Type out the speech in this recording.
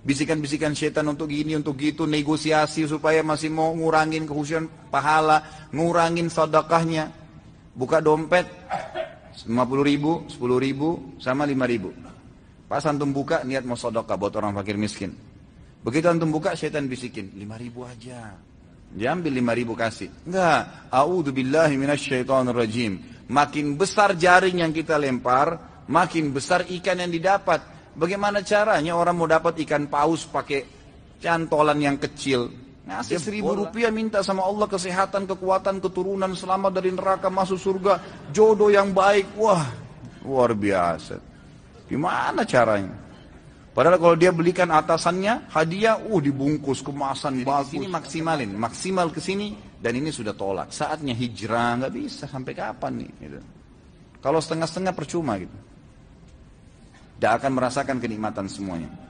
bisikan-bisikan setan untuk gini, untuk gitu, negosiasi supaya masih mau ngurangin kehusian pahala, ngurangin sedekahnya. Buka dompet 50 ribu, 10 ribu, sama 5 ribu. Pas antum buka, niat mau sedekah buat orang fakir miskin. Begitu antum buka, setan bisikin, 5 ribu aja. Diambil 5 ribu kasih. Enggak, audhu billahi minasyaitonir rajim. Makin besar jaring yang kita lempar, makin besar ikan yang didapat. Bagaimana caranya orang mau dapat ikan paus pakai cantolan yang kecil? Ngasih ya, seribu rupiah minta sama Allah kesehatan, kekuatan, keturunan, selamat dari neraka, masuk surga, jodoh yang baik. Wah, luar biasa. Gimana caranya? Padahal kalau dia belikan atasannya hadiah, uh dibungkus kemasan Jadi bagus. Ini maksimalin, maksimal ke sini dan ini sudah tolak. Saatnya hijrah nggak bisa sampai kapan nih? Gitu. Kalau setengah-setengah percuma gitu tidak akan merasakan kenikmatan semuanya.